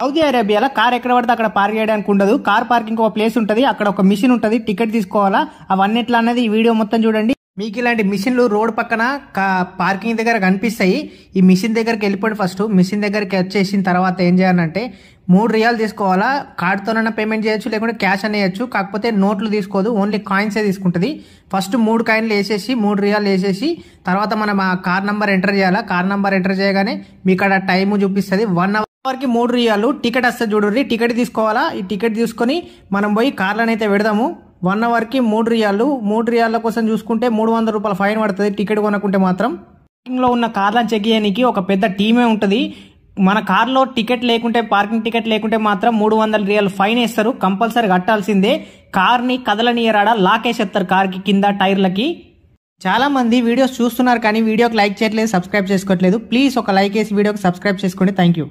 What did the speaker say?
Saudi అరేబియాలో car ఎక్కడ పడితే అక్కడ పార్క్ చేయడానికి ఉండదు కార్ పార్కింగ్ ఒక ప్లేస్ ఉంటుంది అక్కడ ఒక మిషన్ ఉంటుంది టికెట్ తీసుకోవాలా అవన్నిట్లా అనేది ఈ వీడియో మొత్తం చూడండి మీకు ఇలాంటి మిషన్లు రోడ్ పక్కన పార్కింగ్ దగ్గర కనిపిస్తాయి ఈ మిషన్ దగ్గరికి వెళ్ళిపోయి ఫస్ట్ మిషన్ దగ్గరికి వచ్చేసిన తర్వాత ఏం చేయాలంటే మూడు రియాలు తీసుకోవాలా కార్డ్తోనైనా పేమెంట్ చేయొచ్చు లేకుంటే క్యాష్ అనేయచ్చు కాకపోతే నోట్లు తీసుకోదు ఓన్లీ కాయిన్సే తీసుకుంటుంది ఫస్ట్ మూడు కాయిన్లు వేసేసి మూడు రియాలు వేసేసి తర్వాత మనం ఆ కార్ నెంబర్ ఎంటర్ చేయాలా కార్ నెంబర్ ఎంటర్ చేయగానే మీకు అక్కడ టైం చూపిస్తుంది వన్ అవర్ వారికి మూడు రియాలు టికెట్ వస్తే చూడండి టికెట్ తీసుకోవాలా ఈ టికెట్ తీసుకొని మనం పోయి కార్లను అయితే పెడదాము వన్ అవర్కి మూడు రియాలు మూడు రియాల కోసం చూసుకుంటే మూడు వందల రూపాయల ఫైన్ పడుతుంది టికెట్ కొనుక్కుంటే మాత్రం పార్కింగ్లో ఉన్న కార్లను చెక్ చేయడానికి ఒక పెద్ద టీమే ఉంటుంది మన కార్లో టికెట్ లేకుంటే పార్కింగ్ టికెట్ లేకుంటే మాత్రం మూడు వందల రియల్ ఫైన్ వేస్తారు కంపల్సరీ కట్టాల్సిందే కార్ని కదలనీయరాడా లాకేసేస్తారు కార్కి కింద టైర్లకి చాలామంది వీడియోస్ చూస్తున్నారు కానీ వీడియోకి లైక్ చేయట్లేదు సబ్స్క్రైబ్ చేసుకోవట్లేదు ప్లీజ్ ఒక లైక్ వేసి వీడియోకి సబ్స్క్రైబ్ చేసుకోండి థ్యాంక్ యూ